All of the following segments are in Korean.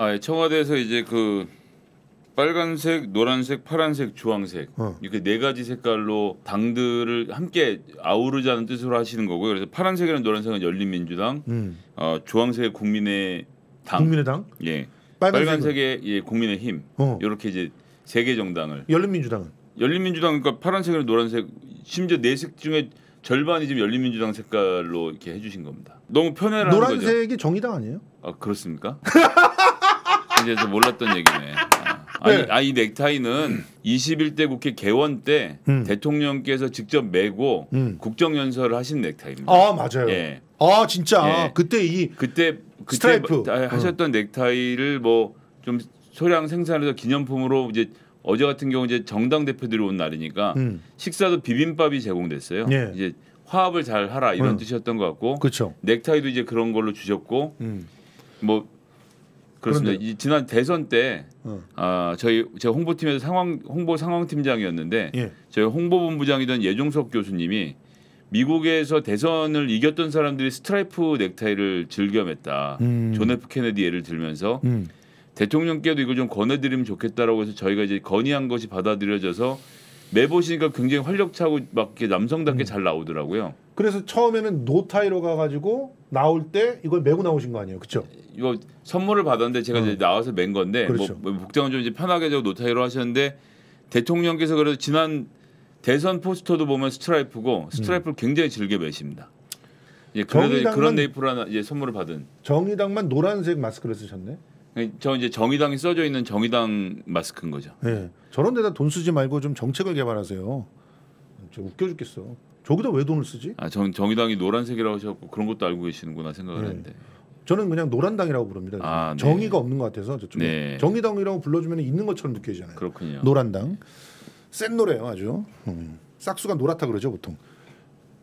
아, 청와대에서 이제 그 빨간색, 노란색, 파란색, 주황색 어. 이렇게 네 가지 색깔로 당들을 함께 아우르자는 뜻으로 하시는 거고요. 그래서 파란색이랑 노란색은 열린민주당, 음. 어, 주황색 국민의 당, 국민의당, 예, 빨간색의 예, 국민의힘 어. 이렇게 이제 세개 정당을 열린민주당은 열린민주당 그러니까 파란색이랑 노란색 심지어 네 색 중에 절반이 지금 열린민주당 색깔로 이렇게 해주신 겁니다. 너무 편해라는 노란색이 정의당 아니에요? 아 그렇습니까? 대해서 몰랐던 얘기네. 아. 아니, 네. 아이 넥타이는 21대 국회 개원 때 음. 대통령께서 직접 메고 음. 국정연설을 하신 넥타이입니다. 아 맞아요. 예. 아 진짜 예. 아, 그때 이 그때 그때 스트라이프. 뭐 어. 하셨던 넥타이를 뭐 좀 소량 생산해서 기념품으로 이제 어제 같은 경우 이제 정당 대표들이 온 날이니까 음. 식사도 비빔밥이 제공됐어요. 예. 이제 화합을 잘 하라 이런 음. 뜻이었던 것 같고 그쵸. 넥타이도 이제 그런 걸로 주셨고 음. 뭐 그렇습니다. 그 지난 대선 때 어. 아, 저희 제 홍보팀에서 상황 홍보 상황팀장이었는데 예. 저희 홍보본부장이던 예종석 교수님이 미국에서 대선을 이겼던 사람들이 스트라이프 넥타이를 즐겨 맸다. 음. 존 F 케네디 예를 들면서 음. 대통령께도 이걸 좀 권해드리면 좋겠다라고 해서 저희가 이제 건의한 것이 받아들여져서 매보시니까 굉장히 활력차고 막 이렇게 남성답게 음. 잘 나오더라고요. 그래서 처음에는 노타이로 가가지고 나올 때 이걸 메고 나오신 거 아니에요, 그렇죠? 이거 선물을 받았는데 제가 어. 이제 음. 나와서 맨 건데 뭐 그렇죠. 뭐, 뭐 복장은 좀 이제 편하게 저 노타이로 하셨는데 대통령께서 그래도 지난 대선 포스터도 보면 스트라이프고 음. 스트라이프를 음. 굉장히 즐겨 매십니다. 예, 그래도 그런 네이플 하나 이제 예, 선물을 받은 정의당만 노란색 마스크를 쓰셨네. 예, 저 이제 정의당이 써져 있는 정의당 마스크인 거죠. 네, 저런 데다 돈 쓰지 말고 좀 정책을 개발하세요. 좀 웃겨 죽겠어. 저기다 왜 돈을 쓰지? 아, 전 정의당이 노란색이라고 하셨고 그런 것도 알고 계시는구나 생각을 네. 했는데. 저는 그냥 노란당이라고 부릅니다. 아, 네. 정의가 없는 것 같아서 저쪽에 네. 정의당이라고 불러주면 있는 것처럼 느껴지잖아요. 그렇군요. 노란당 센 노래예요, 아주 음. 싹수가 노랗다 그러죠 보통.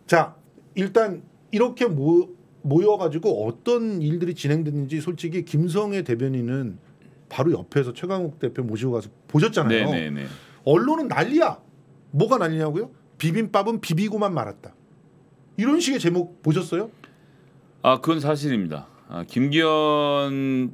자, 일단 이렇게 모, 모여가지고 어떤 일들이 진행됐는지 솔직히 김성애 대변인은 바로 옆에서 최강욱 대표 모시고 가서 보셨잖아요. 네네네. 네, 네. 언론은 난리야. 뭐가 난리냐고요? 비빔밥은 비비고만 말았다. 이런 식의 제목 보셨어요? 아 그건 사실입니다. 아, 김기현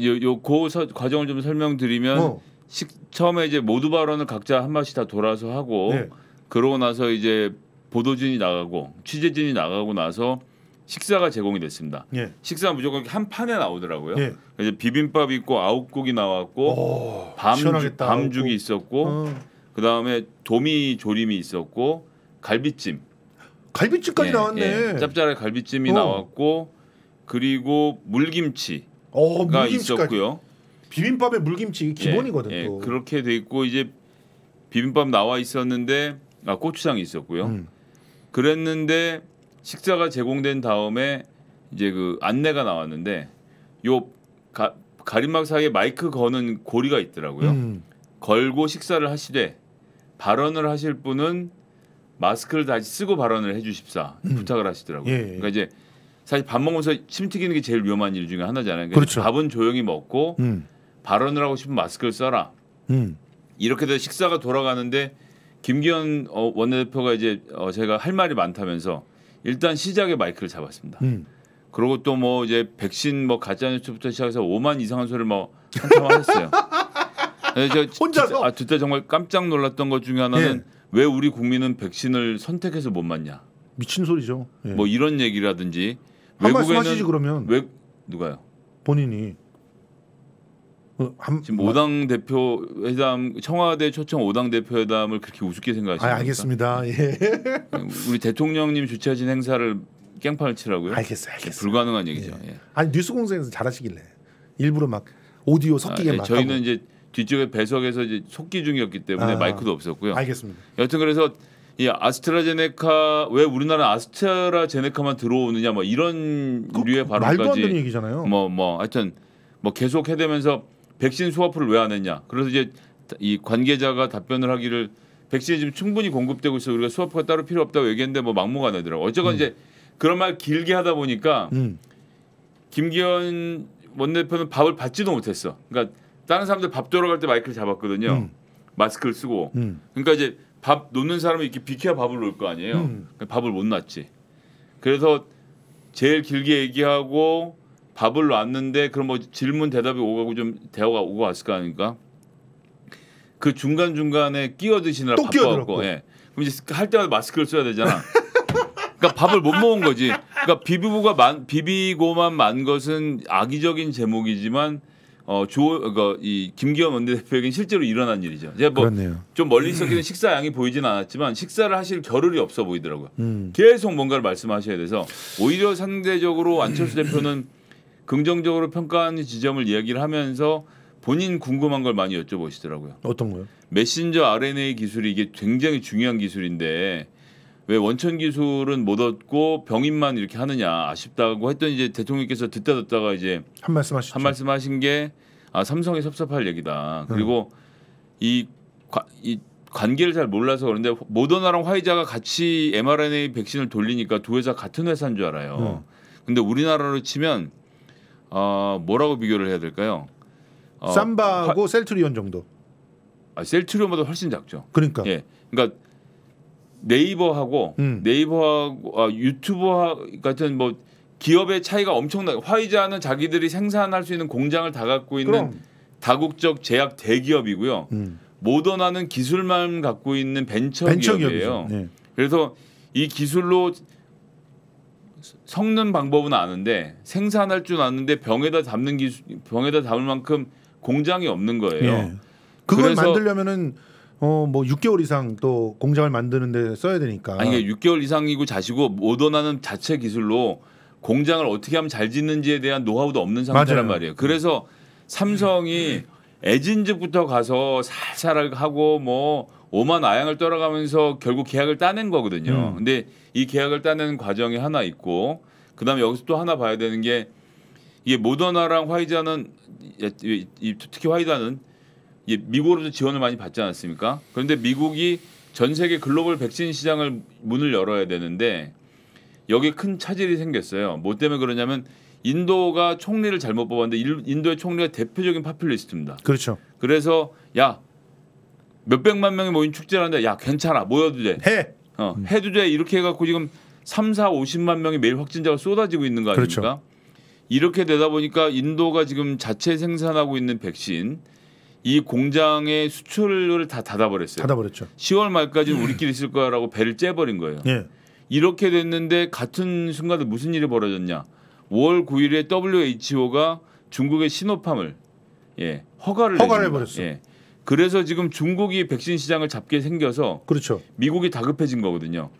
요그 과정을 좀 설명드리면 어. 식, 처음에 이제 모두 발언을 각자 한 마씩 다 돌아서 하고 네. 그러고 나서 이제 보도진이 나가고 취재진이 나가고 나서 식사가 제공이 됐습니다. 예. 식사 무조건 한 판에 나오더라고요. 예. 이제 비빔밥 있고 아홉국이 나왔고 밤죽, 밤죽이 있었고 어. 그 다음에 도미 조림이 있었고 갈비찜. 갈비찜까지 예, 나왔네. 예, 짭짤한 갈비찜이 어. 나왔고 그리고 물김치가 어, 있었고요. 비빔밥에 물김치 기본이거든. 예, 예, 또. 그렇게 돼 있고 이제 비빔밥 나와 있었는데 아, 고추장이 있었고요. 음. 그랬는데 식사가 제공된 다음에 이제 그 안내가 나왔는데 요 가, 가림막 사이에 마이크 거는 고리가 있더라고요. 음. 걸고 식사를 하시되 발언을 하실 분은 마스크를 다시 쓰고 발언을 해주십사 음. 부탁을 하시더라고요. 예, 예. 그러니까 이제 사실 밥 먹으면서 침 튀기는 게 제일 위험한 일 중에 하나잖아요. 그러니까 그렇죠. 밥은 조용히 먹고 음. 발언을 하고 싶으면 마스크를 써라. 음. 이렇게 돼서 식사가 돌아가는데 김기현 어, 원내대표가 이제 어, 제가 할 말이 많다면서 일단 시작에 마이크를 잡았습니다. 음. 그리고 또 뭐 이제 백신 뭐 가짜뉴스부터 시작해서 5만 이상한 소리를 뭐 한참 하셨어요. 네, 저, 혼자서. 아, 진짜 정말 깜짝 놀랐던 것 중에 하나는 예. 왜 우리 국민은 백신을 선택해서 못 맞냐. 미친 소리죠. 예. 뭐 이런 얘기라든지. 한 말씀 하시지 그러면. 왜 누가요? 본인이. 어, 한, 지금 오당 대표 회담 청와대 초청 오당 대표 회담을 그렇게 우습게 생각하시니 아, 알겠습니다. 예. 예. 우리 대통령님 주최하신 행사를 깽판을 치라고요? 알겠어요, 알겠어요. 불가능한 얘기죠. 예. 예. 아니 뉴스 공장에서 잘하시길래 일부러 막 오디오 섞이게 아, 예, 막. 저희는 하고. 이제 뒤쪽에 배석에서 이제 속기 중이었기 때문에 아, 마이크도 없었고요. 알겠습니다. 여튼 그래서 이 아스트라제네카 왜 우리나라 아스트라제네카만 들어오느냐 뭐 이런 그, 류의 그 발언까지 말도 안 되는 얘기잖아요. 뭐뭐 뭐 하여튼 뭐 계속 해대면서 백신 수와프를왜안 했냐. 그래서 이제 이 관계자가 답변을 하기를 백신이 지금 충분히 공급되고 있어 우리가 수와프가 따로 필요 없다고 얘기했는데 뭐 막무가 내더라고. 어쨌건 음. 이제 그런 말 길게 하다 보니까 음. 김기현 원내대표는 밥을 받지도 못했어. 그러니까 다른 사람들 밥 들어갈 때 마이크를 잡았거든요. 음. 마스크를 쓰고. 음. 그러니까 이제 밥 놓는 사람은 이렇게 비켜야 밥을 놓을 거 아니에요. 음. 그러니까 밥을 못 놨지. 그래서 제일 길게 얘기하고 밥을 놨는데 그럼 뭐 질문 대답이 오가고 좀 대화가 오고 왔을 거 아닙니까? 그 중간 중간에 끼어 드시느라 바빠갖고. 예. 그럼 이제 할 때마다 마스크를 써야 되잖아. 그러니까 밥을 못 먹은 거지. 그러니까 비비고가 만 비비고만 만 것은 악의적인 제목이지만 어, 조, 그, 이, 김기현 원내대표에겐 실제로 일어난 일이죠. 제가 뭐, 좀 멀리 있었기는 식사 양이 보이진 않았지만, 식사를 하실 겨를이 없어 보이더라고요. 음. 계속 뭔가를 말씀하셔야 돼서, 오히려 상대적으로 안철수 대표는 긍정적으로 평가하는 지점을 이야기를 하면서 본인 궁금한 걸 많이 여쭤보시더라고요. 어떤 거요? 메신저 RNA 기술이 이게 굉장히 중요한 기술인데, 왜 원천 기술은 못 얻고 병인만 이렇게 하느냐 아쉽다고 했던 이제 대통령께서 듣다 듣다가 이제 한 말씀 하신 한 말씀 하신 게 아, 삼성이 섭섭할 얘기다. 음. 그리고 이, 과, 이 관계를 잘 몰라서 그런데 모더나랑 화이자가 같이 mRNA 백신을 돌리니까 두 회사 같은 회사인 줄 알아요. 음. 근데 우리나라로 치면 어, 뭐라고 비교를 해야 될까요? 어, 삼바하고 화, 셀트리온 정도. 아, 셀트리온보다 훨씬 작죠. 그러니까. 예. 그러니까 네이버하고 음. 네이버하고 아, 유튜버 같은 뭐 기업의 차이가 엄청나게 화이자는 자기들이 생산할 수 있는 공장을 다 갖고 있는 그럼. 다국적 제약 대기업이고요. 음. 모더나는 기술만 갖고 있는 벤처, 벤처 기업이에요. 네. 그래서 이 기술로 섞는 방법은 아는데 생산할 줄 아는데 병에다 담는 기술 병에다 담을 만큼 공장이 없는 거예요. 네. 그걸 만들려면은 어뭐 6개월 이상 또 공장을 만드는데 써야 되니까. 아니 이게 6개월 이상이고 자시고 모더나는 자체 기술로 공장을 어떻게 하면 잘 짓는지에 대한 노하우도 없는 상태란 맞아요. 말이에요. 그래서 삼성이 에진즈부터 가서 살살 하고 뭐 오만 아양을 떨어가면서 결국 계약을 따낸 거거든요. 음. 근데 이 계약을 따낸 과정이 하나 있고 그다음에 여기서 또 하나 봐야 되는 게 이게 모더나랑 화이자는 특히 화이자는 예, 미국으로도 지원을 많이 받지 않았습니까? 그런데 미국이 전 세계 글로벌 백신 시장을 문을 열어야 되는데 여기 큰 차질이 생겼어요. 뭐 때문에 그러냐면 인도가 총리를 잘못 뽑았는데 인도의 총리가 대표적인 파퓰리스트입니다. 그렇죠. 그래서 야 몇백만 명이 모인 축제를하는데야 괜찮아 모여도 돼. 해. 어, 음. 해도 돼. 이렇게 해 갖고 지금 3, 4, 50만 명이 매일 확진자가 쏟아지고 있는 거 아닙니까? 그렇죠. 이렇게 되다 보니까 인도가 지금 자체 생산하고 있는 백신 이 공장의 수출을 다 닫아버렸어요. 닫아버렸죠. 10월 말까지는 예. 우리끼리 있을 거라고 배를 째버린 거예요. 예. 이렇게 됐는데 같은 순간에 무슨 일이 벌어졌냐? 5월 9일에 WHO가 중국의 신호팜을 예, 허가를 허가를 해버렸어. 예. 그래서 지금 중국이 백신 시장을 잡게 생겨서 그렇죠. 미국이 다급해진 거거든요.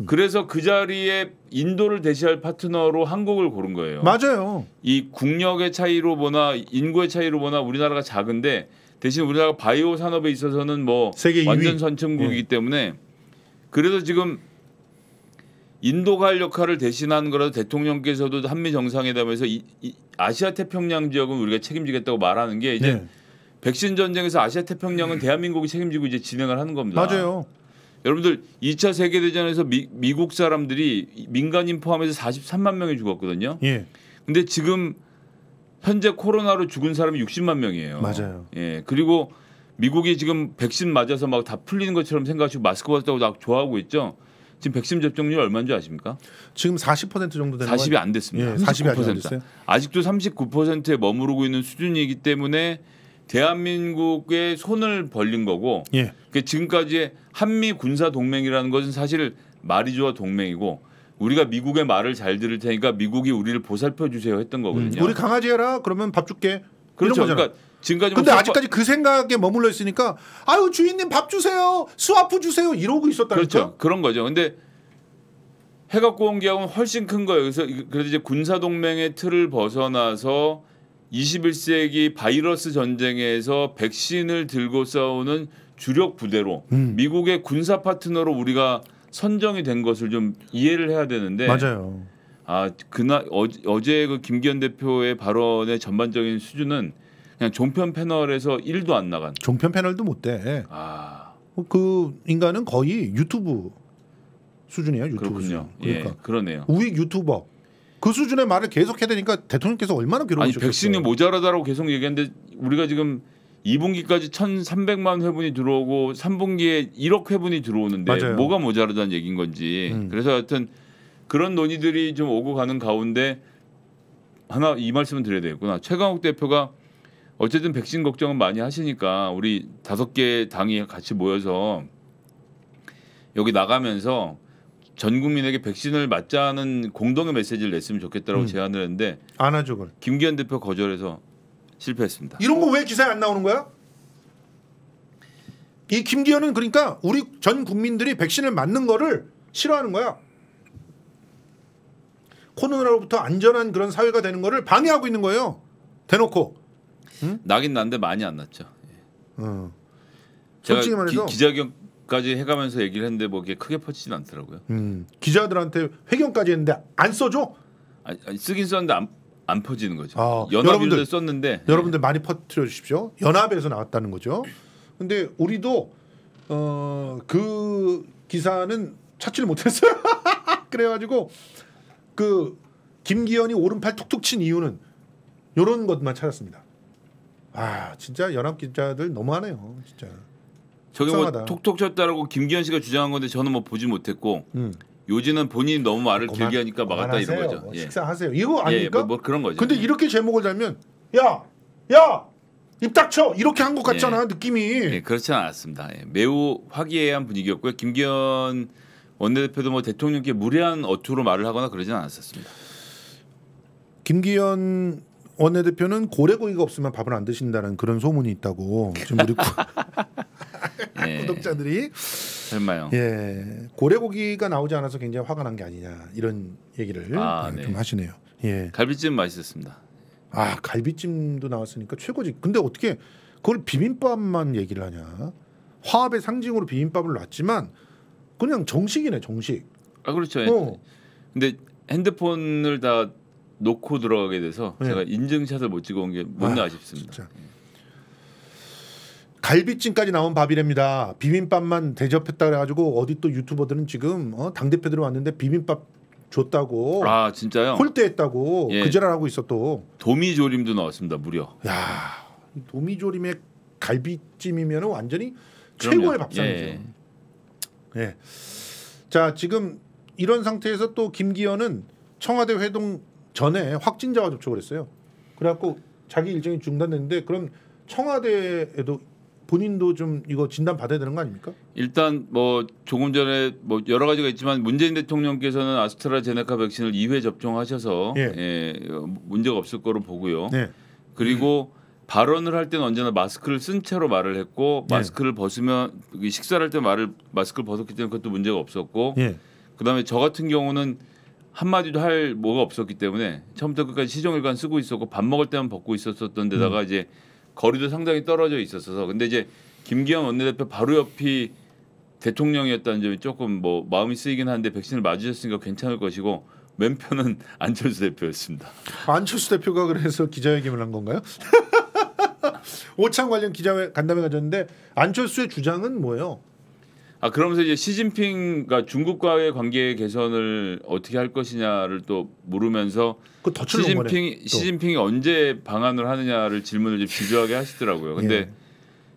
음. 그래서 그 자리에 인도를 대시할 파트너로 한국을 고른 거예요. 맞아요. 이 국력의 차이로 보나 인구의 차이로 보나 우리나라가 작은데 대신 우리나라가 바이오 산업에 있어서는 뭐 완전 선천국이기 네. 때문에 그래서 지금 인도갈 역할을 대신하는 거라도 대통령께서도 한미 정상회담에서 이, 이 아시아 태평양 지역은 우리가 책임지겠다고 말하는 게 이제 네. 백신 전쟁에서 아시아 태평양은 네. 대한민국이 책임지고 이제 진행을 하는 겁니다. 맞아요. 여러분들 2차 세계 대전에서 미국 사람들이 민간인 포함해서 43만 명이 죽었거든요. 예. 근데 지금 현재 코로나로 죽은 사람이 60만 명이에요. 맞아요. 예. 그리고 미국이 지금 백신 맞아서 막 다 풀리는 것처럼 생각하시고 마스크 벗었다고 다 좋아하고 있죠. 지금 백신 접종률 얼마인 줄 아십니까? 지금 40% 정도 되는 40이 안 됐습니다. 예, 40이 안 됐어요. 아직도 39%에 머무르고 있는 수준이기 때문에 대한민국의 손을 벌린 거고 예. 그러니까 지금까지 한미 군사 동맹이라는 것은 사실 말이 좋아 동맹이고 우리가 미국의 말을 잘 들을 테니까 미국이 우리를 보살펴 주세요 했던 거거든요. 음. 우리 강아지 해라 그러면 밥 줄게. 그렇죠. 그러니까 지금까지 근데 뭐수아직까지그 생각에 머물러 있으니까 아유 주인님 밥 주세요. 스와프 주세요. 이러고 있었다 그렇죠. 그런 거죠. 근데 해가 꼬운 기하고 훨씬 큰 거예요. 그래서 그래도 이제 군사 동맹의 틀을 벗어나서 21세기 바이러스 전쟁에서 백신을 들고 싸우는 주력 부대로 음. 미국의 군사 파트너로 우리가 선정이 된 것을 좀 이해를 해야 되는데 맞아요. 아 그날 어, 제그 김기현 대표의 발언의 전반적인 수준은 그냥 종편 패널에서 1도 안 나간. 종편 패널도 못 돼. 아. 어, 그 인간은 거의 유튜브 수준이에요. 유튜브 그렇군요. 수준. 그러니까 예, 그러네요. 우익 유튜버. 그 수준의 말을 계속 해야 되니까 대통령께서 얼마나 괴로우셨겠어요. 백신이 모자라다라고 계속 얘기했는데 우리가 지금 2분기까지 1,300만 회분이 들어오고 3분기에 1억 회분이 들어오는데 맞아요. 뭐가 모자르다는 얘기인 건지. 음. 그래서 하여튼 그런 논의들이 좀 오고 가는 가운데 하나 이말씀을 드려야 되겠구나. 최강욱 대표가 어쨌든 백신 걱정은 많이 하시니까 우리 다섯 개 당이 같이 모여서 여기 나가면서 전 국민에게 백신을 맞자는 공동의 메시지를 냈으면 좋겠다라고 음. 제안을 했는데 안 하죠 그걸. 김기현 대표 거절해서 실패했습니다. 이런 거 왜 기사에 안 나오는 거야? 이 김기현은 그러니까 우리 전 국민들이 백신을 맞는 거를 싫어하는 거야. 코로나로부터 안전한 그런 사회가 되는 거를 방해하고 있는 거예요. 대놓고. 응? 나긴 난데 많이 안 났죠. 어. 솔직히 말해서 기, 자경까지 해가면서 얘기를 했는데 뭐 이게 크게 퍼지진 않더라고요. 음. 기자들한테 회견까지 했는데 안 써줘? 아니, 아니 쓰긴 썼는데 안, 안 퍼지는 거죠. 아, 여러들 썼는데 네. 여러분들 많이 퍼뜨려 주십시오. 연합에서 나왔다는 거죠. 근데 우리도 어, 그 기사는 찾지를 못했어요. 그래가지고 그 김기현이 오른팔 툭툭 친 이유는 이런 것만 찾았습니다. 아 진짜 연합 기자들 너무하네요 진짜. 저게 뭐 속상하다. 뭐 톡톡 쳤다라고 김기현 씨가 주장한 건데 저는 뭐 보지 못했고 음. 요지는 본인이 너무 말을 고만, 길게 하니까 막았다 이런 거죠. 뭐, 예. 식사하세요. 이거 예, 아닙니까? 예, 뭐, 뭐, 그런 거죠. 근데 예. 이렇게 제목을 달면 야, 야, 입 닥쳐 이렇게 한 것 같잖아 예. 느낌이. 예, 그렇지 않았습니다. 예. 매우 화기애애한 분위기였고요. 김기현 원내대표도 뭐 대통령께 무례한 어투로 말을 하거나 그러진 않았었습니다. 김기현 원내대표는 고래고기가 없으면 밥을 안 드신다는 그런 소문이 있다고 지금 우리 예. 구독자들이 설마요. 예 고래고기가 나오지 않아서 굉장히 화가 난 게 아니냐 이런 얘기를 아, 예, 네. 좀 하시네요. 예 갈비찜 맛있었습니다. 아 갈비찜도 나왔으니까 최고지. 근데 어떻게 그걸 비빔밥만 얘기를 하냐? 화합의 상징으로 비빔밥을 놨지만 그냥 정식이네 정식. 아 그렇죠. 어. 근데 핸드폰을 다 놓고 들어가게 돼서 네. 제가 인증샷을 못 찍어 온 게뭔가 아, 쉽습니다 진짜. 예. 갈비찜까지 나온 밥이랍니다. 비빔밥만 대접했다 그래가지고 어디 또 유튜버들은 지금 어? 당 대표들이 왔는데 비빔밥 줬다고. 아 진짜요? 홀대했다고 예. 그지랄하고 있어 또. 도미조림도 나왔습니다 무려. 야 도미조림에 갈비찜이면 완전히 그럼요. 최고의 밥상이죠. 예. 예. 자 지금 이런 상태에서 또 김기현은 청와대 회동 전에 확진자와 접촉을 했어요. 그래갖고 자기 일정이 중단됐는데 그럼 청와대에도 본인도 좀 이거 진단 받아야 되는 거 아닙니까? 일단 뭐 조금 전에 뭐 여러 가지가 있지만 문재인 대통령께서는 아스트라제네카 백신을 2회 접종하셔서 예. 예 문제가 없을 거로 보고요. 예. 그리고 음. 발언을 할 때는 언제나 마스크를 쓴 채로 말을 했고 네. 마스크를 벗으면 그 식사를 할 때 말을 마스크를 벗었기 때문에 그것도 문제가 없었고 예. 그다음에 저 같은 경우는 한마디도 할 뭐가 없었기 때문에 처음부터 끝까지 시종일관 쓰고 있었고 밥 먹을 때만 벗고 있었던 데다가 음. 이제 거리도 상당히 떨어져 있었어서 근데 이제 김기현 원내대표 바로 옆이 대통령이었다는 점이 조금 뭐 마음이 쓰이긴 한데 백신을 맞으셨으니까 괜찮을 것이고 맨편은 안철수 대표였습니다. 안철수 대표가 그래서 기자회견을 한 건가요? 오창 관련 기자회 간담회 가졌는데 안철수의 주장은 뭐예요? 아 그러면서 이제 시진핑 과 중국과의 관계 개선을 어떻게 할 것이냐를 또 물으면서 그 시진핑 시진핑이 언제 방한을 하느냐를 질문을 좀비교하게 하시더라고요. 근데 예.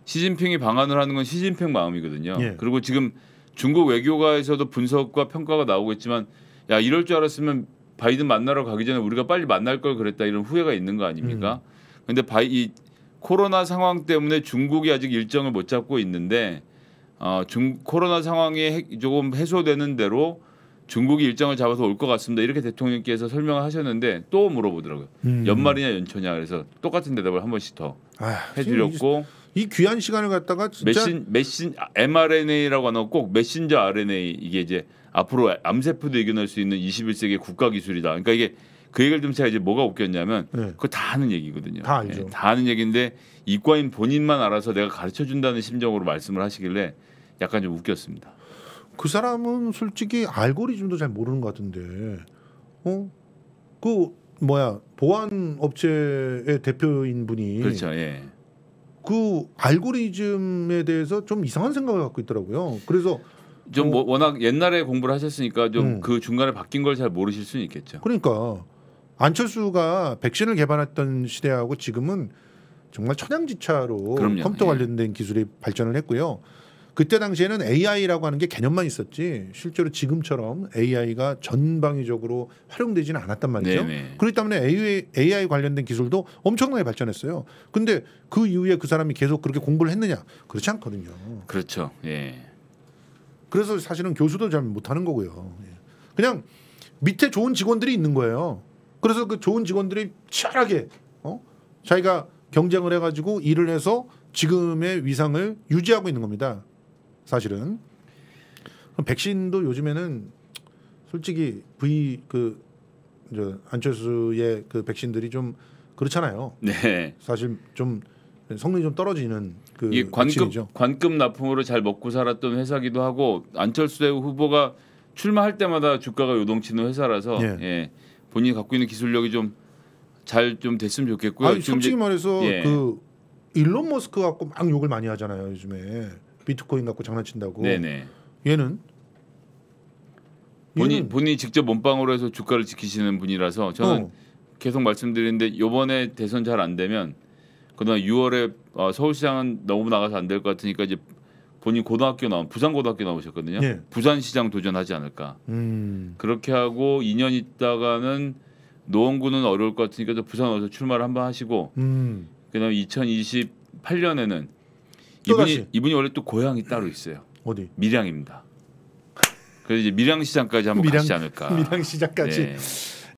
시진핑이 방한을 하는 건 시진핑 마음이거든요. 예. 그리고 지금 중국 외교가에서도 분석과 평가가 나오고있지만야 이럴 줄 알았으면 바이든 만나러 가기 전에 우리가 빨리 만날 걸 그랬다 이런 후회가 있는 거 아닙니까? 음. 근데 바이 코로나 상황 때문에 중국이 아직 일정을 못 잡고 있는데 어, 중 코로나 상황이 해, 조금 해소되는 대로 중국이 일정을 잡아서 올 것 같습니다. 이렇게 대통령께서 설명을 하셨는데 또 물어보더라고요. 음. 연말이냐 연초냐 그래서 똑같은 대답을 한 번씩 더 아, 해드렸고이 귀한 시간을 갖다가 메신 메신 mRNA라고 하는 꼭 메신저 RNA 이게 이제 앞으로 암세포도 이겨낼 수 있는 21세기 국가 기술이다. 그러니까 이게 그 얘기를 좀 제가 이제 뭐가 웃겼냐면 네. 그거 다 아는 얘기거든요. 다 알죠. 네, 다 아는 얘기인데 이과인 본인만 알아서 내가 가르쳐 준다는 심정으로 말씀을 하시길래 약간 좀 웃겼습니다. 그 사람은 솔직히 알고리즘도 잘 모르는 것 같은데, 어? 그 뭐야 보안 업체의 대표인 분이 그렇죠. 예. 그 알고리즘에 대해서 좀 이상한 생각을 갖고 있더라고요. 그래서 좀 뭐, 뭐 워낙 옛날에 공부를 하셨으니까 좀그 음. 그 중간에 바뀐 걸 잘 모르실 수는 있겠죠. 그러니까 안철수가 백신을 개발했던 시대하고 지금은 정말 천양지차로 그럼요. 컴퓨터 예. 관련된 기술이 발전을 했고요. 그때 당시에는 AI라고 하는 게 개념만 있었지 실제로 지금처럼 AI가 전방위적으로 활용되지는 않았단 말이죠. 네네. 그렇기 때문에 AI, AI 관련된 기술도 엄청나게 발전했어요. 근데 그 이후에 그 사람이 계속 그렇게 공부를 했느냐? 그렇지 않거든요. 그렇죠. 예. 그래서 사실은 교수도 잘 못하는 거고요. 예. 그냥 밑에 좋은 직원들이 있는 거예요. 그래서 그 좋은 직원들이 치열하게 어? 자기가 경쟁을 해가지고 일을 해서 지금의 위상을 유지하고 있는 겁니다. 사실은 백신도 요즘에는 솔직히 V 그 안철수의 그 백신들이 좀 그렇잖아요. 네. 사실 좀 성능이 좀 떨어지는 그 관급 백신이죠. 관급 납품으로 잘 먹고 살았던 회사기도 하고 안철수 후보가 출마할 때마다 주가가 요동치는 회사라서 예. 예. 본인이 갖고 있는 기술력이 좀 잘좀 좀 됐으면 좋겠고요. 아니, 솔직히 말해서 예. 그 일론 머스크 갖고 막 욕을 많이 하잖아요 요즘에. 비트코인 갖고 장난친다고. 네네. 얘는 본인 본인이 직접 몸빵으로 해서 주가를 지키시는 분이라서 저는 어. 계속 말씀드리는데 이번에 대선 잘 안 되면 그다음 6월에 어, 서울시장은 너무 나가서 안 될 것 같으니까 이제 본인 고등학교 나온 부산 고등학교 나오셨거든요. 예. 부산시장 도전하지 않을까. 음. 그렇게 하고 2년 있다가는 노원구는 어려울 것 같으니까 부산 어서 출마를 한번 하시고 음. 그다음 2028년에는 이분이 다시. 이분이 원래 또 고향이 따로 있어요. 어디? 밀양입니다. 그래서 이제 밀양 시장까지 한번 밀양, 가시지 않을까. 밀양 시장까지. 네.